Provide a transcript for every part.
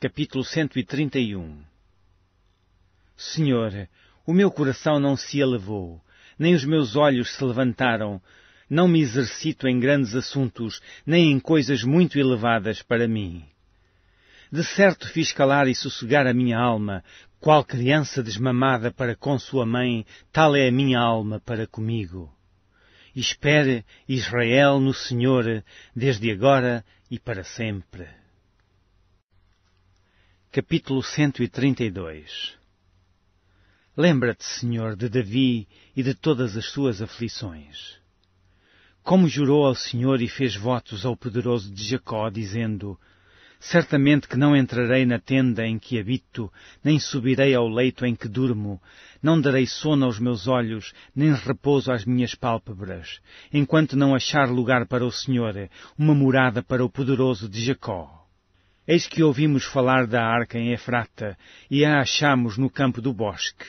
capítulo 131 Senhor, o meu coração não se elevou, nem os meus olhos se levantaram, não me exercito em grandes assuntos, nem em coisas muito elevadas para mim. De certo fiz calar e sossegar a minha alma, qual criança desmamada para com sua mãe, tal é a minha alma para comigo. Espere Israel no Senhor, desde agora e para sempre. Capítulo 132 Lembra-te, Senhor, de Davi e de todas as suas aflições. Como jurou ao Senhor e fez votos ao poderoso de Jacó, dizendo, Certamente que não entrarei na tenda em que habito, nem subirei ao leito em que durmo, não darei sono aos meus olhos, nem repouso às minhas pálpebras, enquanto não achar lugar para o Senhor, uma morada para o poderoso de Jacó. Eis que ouvimos falar da arca em Efrata e a achamos no campo do bosque.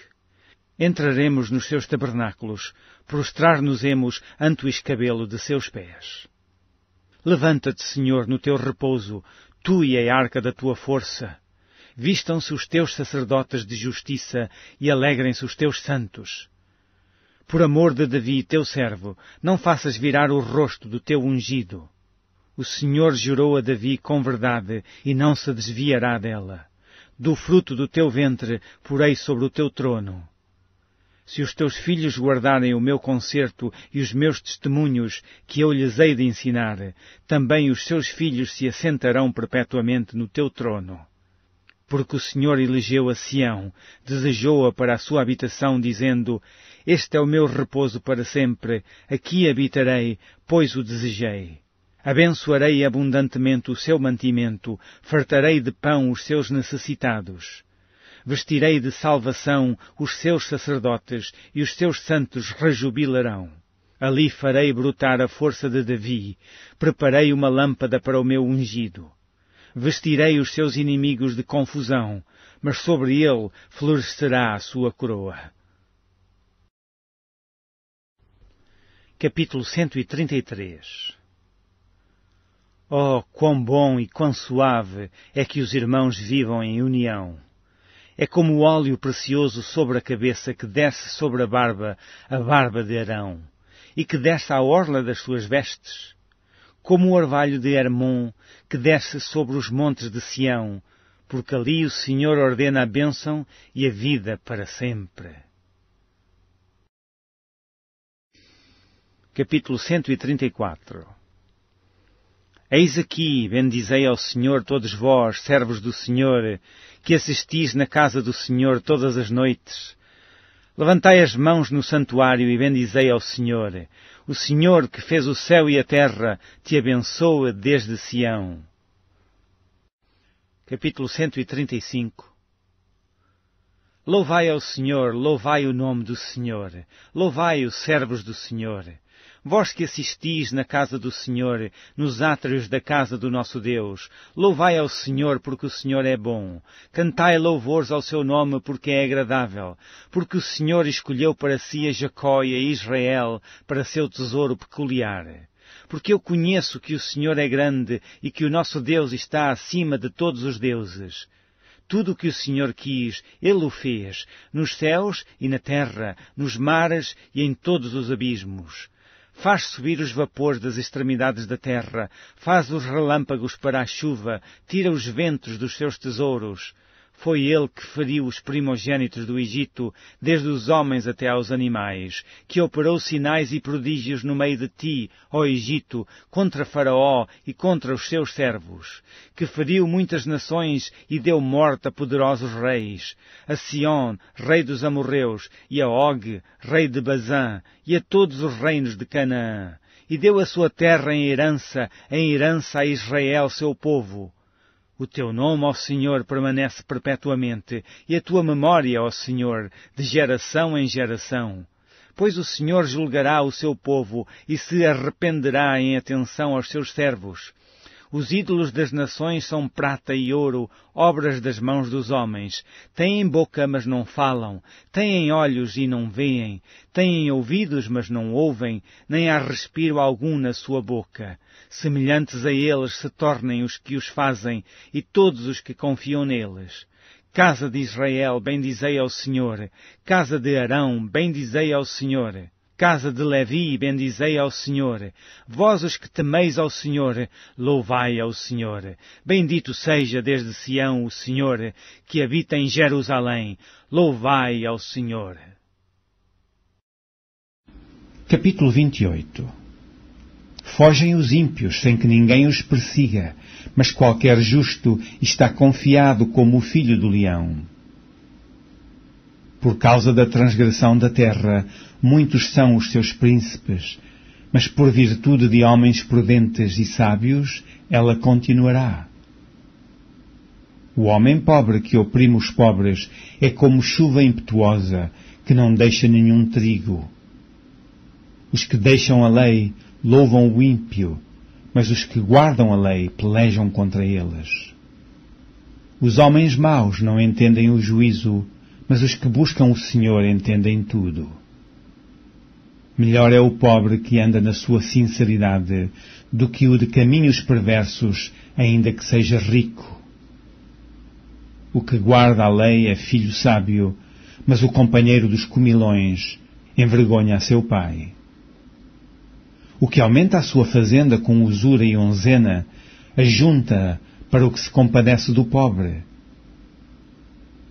Entraremos nos seus tabernáculos, prostrar-nos-emos ante o escabelo de seus pés. Levanta-te, Senhor, no teu repouso, tu e a arca da tua força. Vistam-se os teus sacerdotes de justiça e alegrem-se os teus santos. Por amor de Davi, teu servo, não faças virar o rosto do teu ungido. O Senhor jurou a Davi com verdade e não se desviará dela. Do fruto do teu ventre porei sobre o teu trono. Se os teus filhos guardarem o meu concerto e os meus testemunhos que eu lhes hei de ensinar, também os seus filhos se assentarão perpetuamente no teu trono porque o Senhor elegeu a Sião, desejou-a para a sua habitação, dizendo, Este é o meu repouso para sempre, aqui habitarei, pois o desejei abençoarei abundantemente o seu mantimento, fartarei de pão os seus necessitados. Vestirei de salvação os seus sacerdotes e os seus santos rejubilarão. Ali farei brotar a força de Davi, preparei uma lâmpada para o meu ungido. Vestirei os seus inimigos de confusão, mas sobre ele florescerá a sua coroa. Capítulo 133 Oh, quão bom e quão suave é que os irmãos vivam em união! É como o óleo precioso sobre a cabeça que desce sobre a barba, a barba de Arão, e que desce à orla das suas vestes. Como o orvalho de Hermon que desce sobre os montes de Sião, porque ali o Senhor ordena a bênção e a vida para sempre. Capítulo 134 Eis aqui, bendizei ao Senhor todos vós, servos do Senhor, que assistis na casa do Senhor todas as noites. Levantai as mãos no santuário e bendizei ao Senhor. O Senhor que fez o céu e a terra te abençoa desde Sião. Capítulo 135 Louvai ao Senhor, louvai o nome do Senhor, louvai os servos do Senhor. Vós que assistis na casa do Senhor, nos átrios da casa do nosso Deus, louvai ao Senhor porque o Senhor é bom. Cantai louvores ao seu nome porque é agradável. Porque o Senhor escolheu para si a Jacó e a Israel para seu tesouro peculiar porque eu conheço que o Senhor é grande e que o nosso Deus está acima de todos os deuses. Tudo o que o Senhor quis, Ele o fez, nos céus e na terra, nos mares e em todos os abismos faz subir os vapores das extremidades da terra, faz os relâmpagos para a chuva, tira os ventos dos seus tesouros. Foi ele que feriu os primogênitos do Egito, desde os homens até aos animais, que operou sinais e prodígios no meio de ti, ó Egito, contra Faraó e contra os seus servos, que feriu muitas nações e deu morte a poderosos reis, a Sion, rei dos amorreus, e a Og, rei de Bazã, e a todos os reinos de Canaã, e deu a sua terra em herança, em herança a Israel, seu povo o teu nome, ó Senhor, permanece perpetuamente, e a tua memória, ó Senhor, de geração em geração. Pois o Senhor julgará o seu povo e se arrependerá em atenção aos seus servos. Os ídolos das nações são prata e ouro, obras das mãos dos homens. Têm boca, mas não falam. Têm olhos e não veem. Têm ouvidos, mas não ouvem, nem há respiro algum na sua boca. Semelhantes a eles se tornem os que os fazem e todos os que confiam neles. Casa de Israel, bendizei ao Senhor. Casa de Arão, bendizei ao Senhor. Casa de Levi, bendizei ao Senhor. Vós os que temeis ao Senhor, louvai ao Senhor. Bendito seja desde Sião o Senhor, que habita em Jerusalém. Louvai ao Senhor. Capítulo 28 Fogem os ímpios sem que ninguém os persiga, mas qualquer justo está confiado como o filho do leão por causa da transgressão da terra. Muitos são os seus príncipes, mas por virtude de homens prudentes e sábios, ela continuará. O homem pobre que oprime os pobres é como chuva impetuosa que não deixa nenhum trigo. Os que deixam a lei louvam o ímpio, mas os que guardam a lei pelejam contra eles. Os homens maus não entendem o juízo, mas os que buscam o Senhor entendem tudo. Melhor é o pobre que anda na sua sinceridade do que o de caminhos perversos, ainda que seja rico. O que guarda a lei é filho sábio, mas o companheiro dos comilões envergonha a seu pai. O que aumenta a sua fazenda com usura e onzena, ajunta para o que se compadece do pobre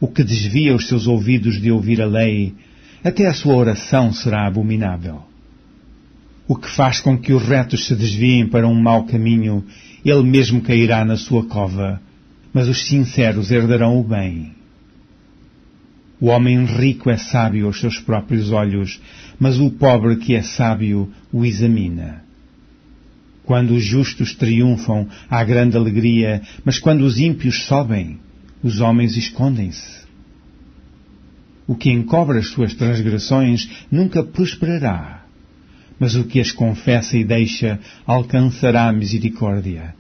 o que desvia os seus ouvidos de ouvir a lei, até a sua oração será abominável. O que faz com que os retos se desviem para um mau caminho, ele mesmo cairá na sua cova, mas os sinceros herdarão o bem. O homem rico é sábio aos seus próprios olhos, mas o pobre que é sábio o examina. Quando os justos triunfam, há grande alegria, mas quando os ímpios sobem, os homens escondem-se. O que encobre as suas transgressões nunca prosperará, mas o que as confessa e deixa alcançará a misericórdia.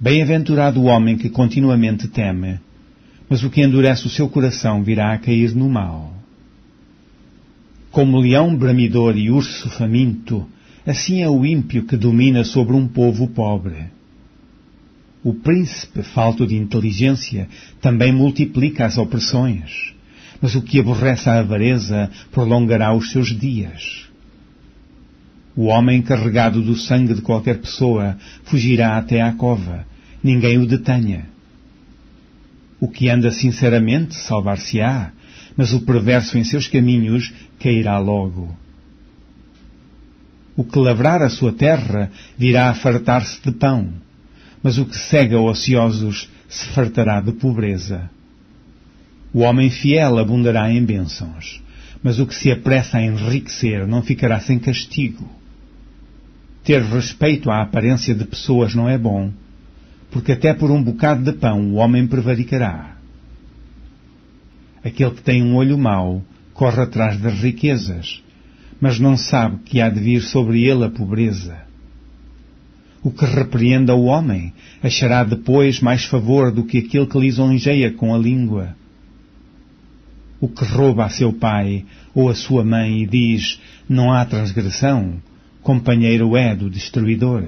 Bem-aventurado o homem que continuamente teme, mas o que endurece o seu coração virá a cair no mal. Como leão bramidor e urso faminto, assim é o ímpio que domina sobre um povo pobre. O príncipe, falto de inteligência, também multiplica as opressões, mas o que aborrece a avareza prolongará os seus dias. O homem carregado do sangue de qualquer pessoa fugirá até à cova, ninguém o detenha. O que anda sinceramente salvar-se-á, mas o perverso em seus caminhos cairá logo. O que lavrar a sua terra virá a fartar-se de pão mas o que cega ociosos se fartará de pobreza. O homem fiel abundará em bênçãos, mas o que se apressa a enriquecer não ficará sem castigo. Ter respeito à aparência de pessoas não é bom, porque até por um bocado de pão o homem prevaricará. Aquele que tem um olho mau corre atrás das riquezas, mas não sabe que há de vir sobre ele a pobreza o que repreenda o homem achará depois mais favor do que aquele que lisonjeia com a língua. O que rouba a seu pai ou a sua mãe e diz, não há transgressão, companheiro é do destruidor.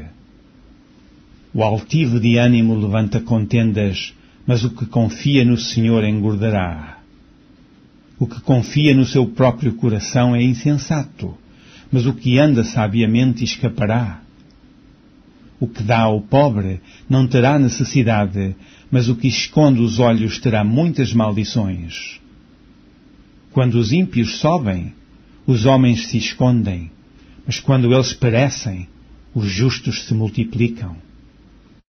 O altivo de ânimo levanta contendas, mas o que confia no Senhor engordará. O que confia no seu próprio coração é insensato, mas o que anda sabiamente escapará. O que dá ao pobre não terá necessidade, mas o que esconde os olhos terá muitas maldições. Quando os ímpios sobem, os homens se escondem, mas quando eles perecem, os justos se multiplicam.